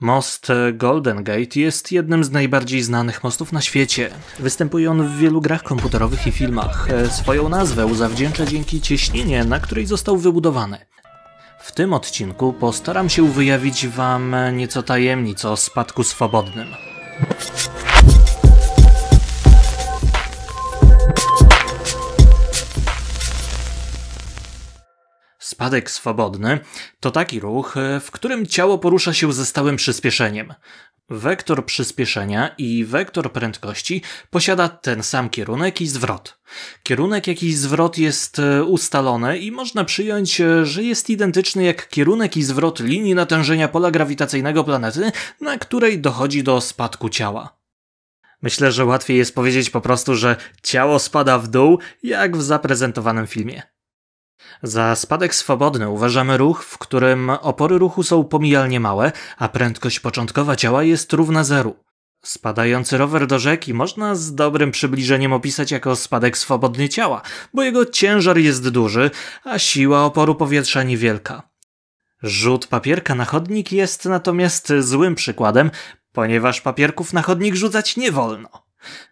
Most Golden Gate jest jednym z najbardziej znanych mostów na świecie. Występuje on w wielu grach komputerowych i filmach. Swoją nazwę zawdzięcza dzięki cieśninie, na której został wybudowany. W tym odcinku postaram się wyjawić Wam nieco tajemnic o spadku swobodnym. spadek swobodny to taki ruch, e, w którym ciało porusza się ze stałym przyspieszeniem. Wektor przyspieszenia i wektor prędkości posiada ten sam kierunek i zwrot. Kierunek, jak i zwrot jest e, ustalony i można przyjąć, e, że jest identyczny jak kierunek i zwrot linii natężenia pola grawitacyjnego planety, na której dochodzi do spadku ciała. Myślę, że łatwiej jest powiedzieć po prostu, że ciało spada w dół, jak w zaprezentowanym filmie. Za spadek swobodny uważamy ruch, w którym opory ruchu są pomijalnie małe, a prędkość początkowa ciała jest równa zeru. Spadający rower do rzeki można z dobrym przybliżeniem opisać jako spadek swobodny ciała, bo jego ciężar jest duży, a siła oporu powietrza niewielka. Rzut papierka na chodnik jest natomiast złym przykładem, ponieważ papierków na chodnik rzucać nie wolno.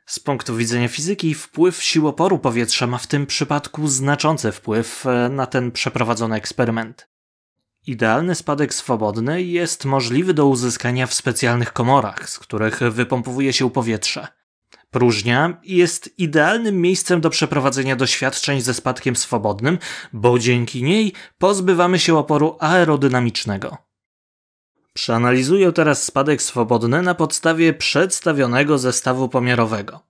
Z punktu widzenia fizyki, wpływ sił oporu powietrza ma w tym przypadku znaczący wpływ e, na ten przeprowadzony eksperyment. Idealny spadek swobodny jest możliwy do uzyskania w specjalnych komorach, z których wypompowuje się powietrze. Próżnia jest idealnym miejscem do przeprowadzenia doświadczeń ze spadkiem swobodnym, bo dzięki niej pozbywamy się oporu aerodynamicznego. Przeanalizuję teraz spadek swobodny na podstawie przedstawionego zestawu pomiarowego.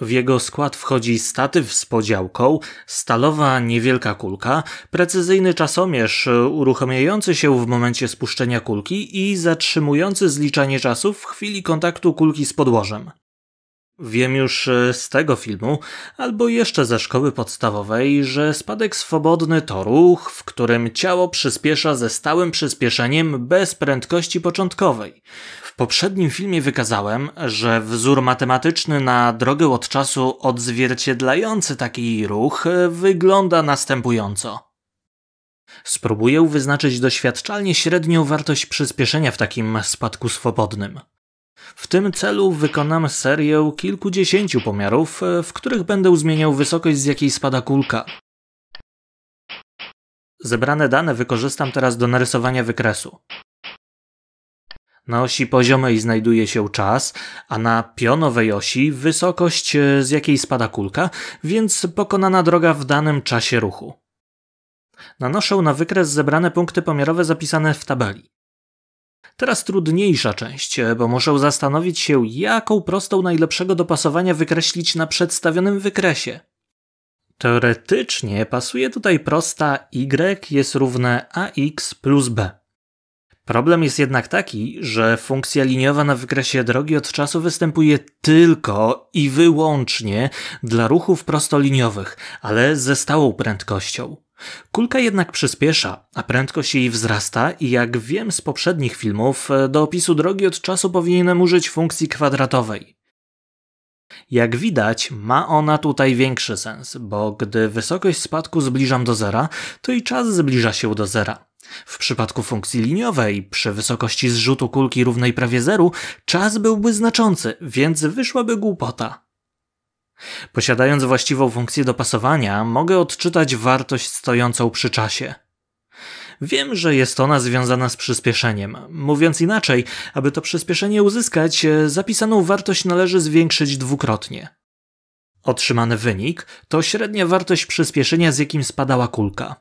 W jego skład wchodzi statyw z podziałką, stalowa niewielka kulka, precyzyjny czasomierz uruchamiający się w momencie spuszczenia kulki i zatrzymujący zliczanie czasu w chwili kontaktu kulki z podłożem. Wiem już e, z tego filmu, albo jeszcze ze szkoły podstawowej, że spadek swobodny to ruch, w którym ciało przyspiesza ze stałym przyspieszeniem bez prędkości początkowej. W poprzednim filmie wykazałem, że wzór matematyczny na drogę od czasu odzwierciedlający taki ruch e, wygląda następująco. Spróbuję wyznaczyć doświadczalnie średnią wartość przyspieszenia w takim spadku swobodnym. W tym celu wykonam serię kilkudziesięciu pomiarów, e, w których będę zmieniał wysokość, z jakiej spada kulka. Zebrane dane wykorzystam teraz do narysowania wykresu. Na osi poziomej znajduje się czas, a na pionowej osi wysokość, e, z jakiej spada kulka, więc pokonana droga w danym czasie ruchu. Nanoszę na wykres zebrane punkty pomiarowe zapisane w tabeli. Teraz trudniejsza część, e, bo muszę zastanowić się, jaką prostą najlepszego dopasowania wykreślić na przedstawionym wykresie. Teoretycznie pasuje tutaj prosta y jest równe ax plus b. Problem jest jednak taki, że funkcja liniowa na wykresie drogi od czasu występuje tylko i wyłącznie dla ruchów prostoliniowych, ale ze stałą prędkością. Kulka jednak przyspiesza, a prędkość jej wzrasta i jak wiem z poprzednich filmów, e, do opisu drogi od czasu powinienem użyć funkcji kwadratowej. Jak widać, ma ona tutaj większy sens, bo gdy wysokość spadku zbliżam do zera, to i czas zbliża się do zera. W przypadku funkcji liniowej, przy wysokości zrzutu kulki równej prawie zeru, czas byłby znaczący, więc wyszłaby głupota. Posiadając właściwą funkcję dopasowania, mogę odczytać wartość stojącą przy czasie. Wiem, że jest ona związana z przyspieszeniem. Mówiąc inaczej, aby to przyspieszenie uzyskać, e, zapisaną wartość należy zwiększyć dwukrotnie. Otrzymany wynik to średnia wartość przyspieszenia, z jakim spadała kulka.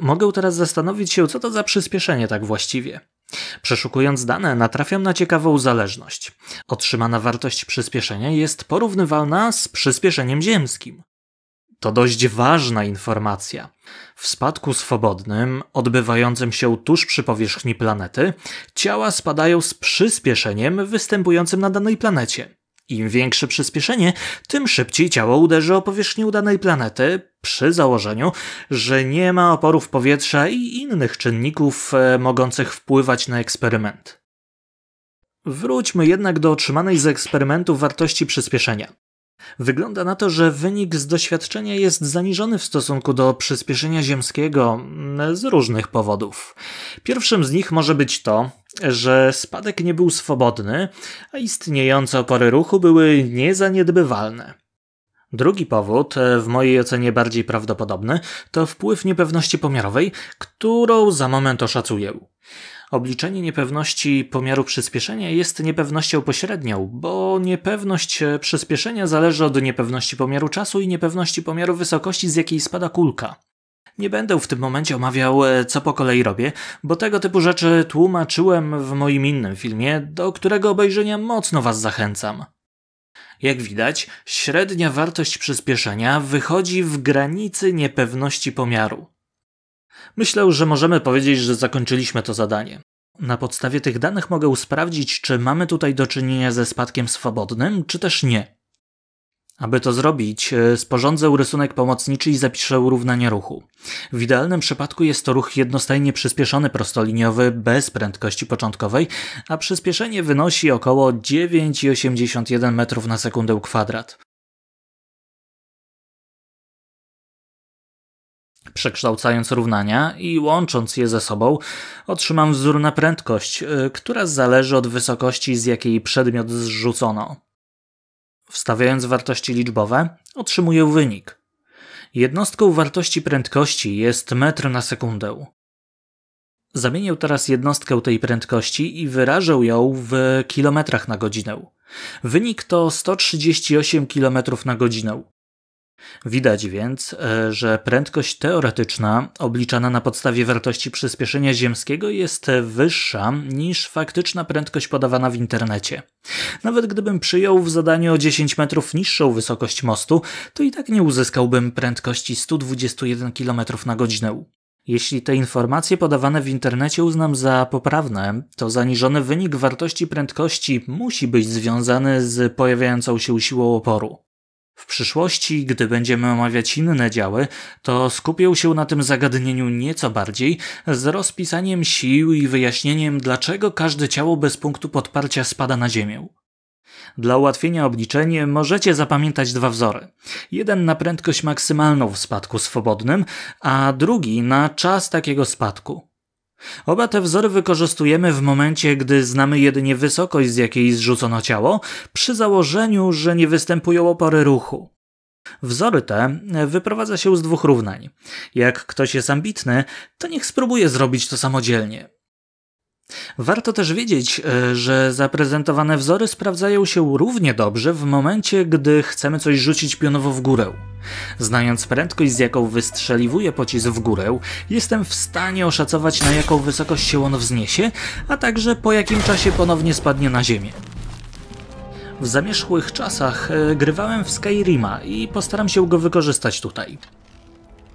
Mogę teraz zastanowić się, co to za przyspieszenie tak właściwie. Przeszukując dane, natrafiam na ciekawą zależność. Otrzymana wartość przyspieszenia jest porównywalna z przyspieszeniem ziemskim. To dość ważna informacja. W spadku swobodnym, odbywającym się tuż przy powierzchni planety, ciała spadają z przyspieszeniem występującym na danej planecie. Im większe przyspieszenie, tym szybciej ciało uderzy o powierzchnię danej planety, przy założeniu, że nie ma oporów powietrza i innych czynników e, mogących wpływać na eksperyment. Wróćmy jednak do otrzymanej z eksperymentu wartości przyspieszenia. Wygląda na to, że wynik z doświadczenia jest zaniżony w stosunku do przyspieszenia ziemskiego mm, z różnych powodów. Pierwszym z nich może być to, że spadek nie był swobodny, a istniejące opory ruchu były niezaniedbywalne. Drugi powód, e, w mojej ocenie bardziej prawdopodobny, to wpływ niepewności pomiarowej, którą za moment oszacuję. Obliczenie niepewności pomiaru przyspieszenia jest niepewnością pośrednią, bo niepewność e, przyspieszenia zależy od niepewności pomiaru czasu i niepewności pomiaru wysokości, z jakiej spada kulka. Nie będę w tym momencie omawiał, e, co po kolei robię, bo tego typu rzeczy tłumaczyłem w moim innym filmie, do którego obejrzenia mocno Was zachęcam. Jak widać, średnia wartość przyspieszenia wychodzi w granicy niepewności pomiaru. Myślę, że możemy powiedzieć, że zakończyliśmy to zadanie. Na podstawie tych danych mogę sprawdzić, czy mamy tutaj do czynienia ze spadkiem swobodnym, czy też nie. Aby to zrobić, e, sporządzę rysunek pomocniczy i zapiszę równanie ruchu. W idealnym przypadku jest to ruch jednostajnie przyspieszony prostoliniowy bez prędkości początkowej, a przyspieszenie wynosi około 9,81 m na sekundę kwadrat. Przekształcając równania i łącząc je ze sobą, otrzymam wzór na prędkość, e, która zależy od wysokości, z jakiej przedmiot zrzucono. Wstawiając wartości liczbowe, otrzymuję wynik. Jednostką wartości prędkości jest metr na sekundę. Zamienię teraz jednostkę tej prędkości i wyrażę ją w kilometrach na godzinę. Wynik to 138 km na godzinę. Widać więc, e, że prędkość teoretyczna obliczana na podstawie wartości przyspieszenia ziemskiego jest wyższa niż faktyczna prędkość podawana w internecie. Nawet gdybym przyjął w zadaniu o 10 metrów niższą wysokość mostu, to i tak nie uzyskałbym prędkości 121 km na godzinę. Jeśli te informacje podawane w internecie uznam za poprawne, to zaniżony wynik wartości prędkości musi być związany z pojawiającą się siłą oporu. W przyszłości, gdy będziemy omawiać inne działy, to skupię się na tym zagadnieniu nieco bardziej, z rozpisaniem sił i wyjaśnieniem, dlaczego każde ciało bez punktu podparcia spada na ziemię. Dla ułatwienia obliczeń możecie zapamiętać dwa wzory. Jeden na prędkość maksymalną w spadku swobodnym, a drugi na czas takiego spadku. Oba te wzory wykorzystujemy w momencie, gdy znamy jedynie wysokość, z jakiej zrzucono ciało, przy założeniu, że nie występują opory ruchu. Wzory te e, wyprowadza się z dwóch równań. Jak ktoś jest ambitny, to niech spróbuje zrobić to samodzielnie. Warto też wiedzieć, e, że zaprezentowane wzory sprawdzają się równie dobrze w momencie, gdy chcemy coś rzucić pionowo w górę. Znając prędkość, z jaką wystrzeliwuje pocisk w górę, jestem w stanie oszacować na jaką wysokość się on wzniesie, a także po jakim czasie ponownie spadnie na ziemię. W zamierzchłych czasach e, grywałem w Skyrima i postaram się go wykorzystać tutaj.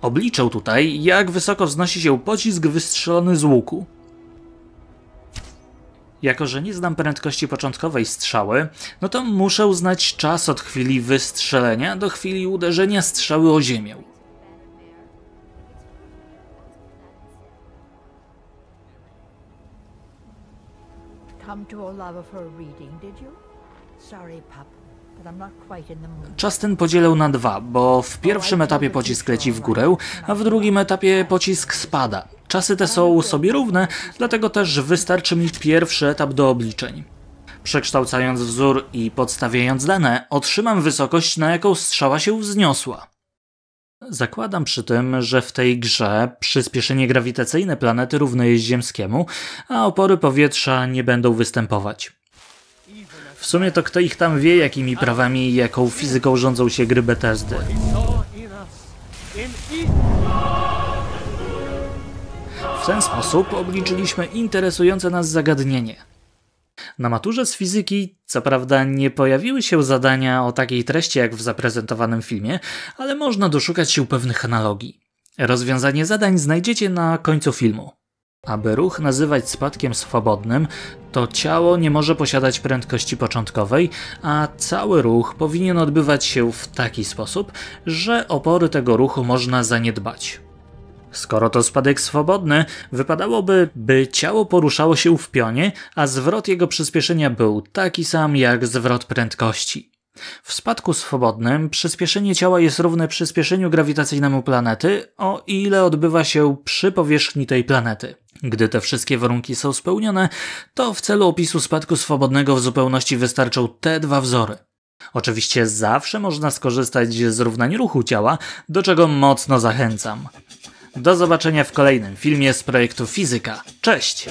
Obliczę tutaj, jak wysoko wznosi się pocisk wystrzelony z łuku. Jako, że nie znam prędkości początkowej strzały, no to muszę uznać czas od chwili wystrzelenia do chwili uderzenia strzały o ziemię. Czas ten podzielę na dwa, bo w oh, pierwszym etapie pocisk leci w górę, a w drugim etapie pocisk spada. Czasy te są sobie równe, dlatego też wystarczy mi pierwszy etap do obliczeń. Przekształcając wzór i podstawiając dane, otrzymam wysokość, na jaką strzała się wzniosła. Zakładam przy tym, że w tej grze przyspieszenie grawitacyjne planety równe jest ziemskiemu, a opory powietrza nie będą występować. W sumie to kto ich tam wie, jakimi prawami i jaką fizyką rządzą się gry Bethesdy. W ten sposób obliczyliśmy interesujące nas zagadnienie. Na maturze z fizyki, co prawda, nie pojawiły się zadania o takiej treści jak w zaprezentowanym filmie, ale można doszukać się pewnych analogii. Rozwiązanie zadań znajdziecie na końcu filmu. Aby ruch nazywać spadkiem swobodnym, to ciało nie może posiadać prędkości początkowej, a cały ruch powinien odbywać się w taki sposób, że opory tego ruchu można zaniedbać. Skoro to spadek swobodny, wypadałoby, by ciało poruszało się w pionie, a zwrot jego przyspieszenia był taki sam jak zwrot prędkości. W spadku swobodnym przyspieszenie ciała jest równe przyspieszeniu grawitacyjnemu planety, o ile odbywa się przy powierzchni tej planety. Gdy te wszystkie warunki są spełnione, to w celu opisu spadku swobodnego w zupełności wystarczą te dwa wzory. Oczywiście zawsze można skorzystać z równań ruchu ciała, do czego mocno zachęcam. Do zobaczenia w kolejnym filmie z projektu Fizyka. Cześć!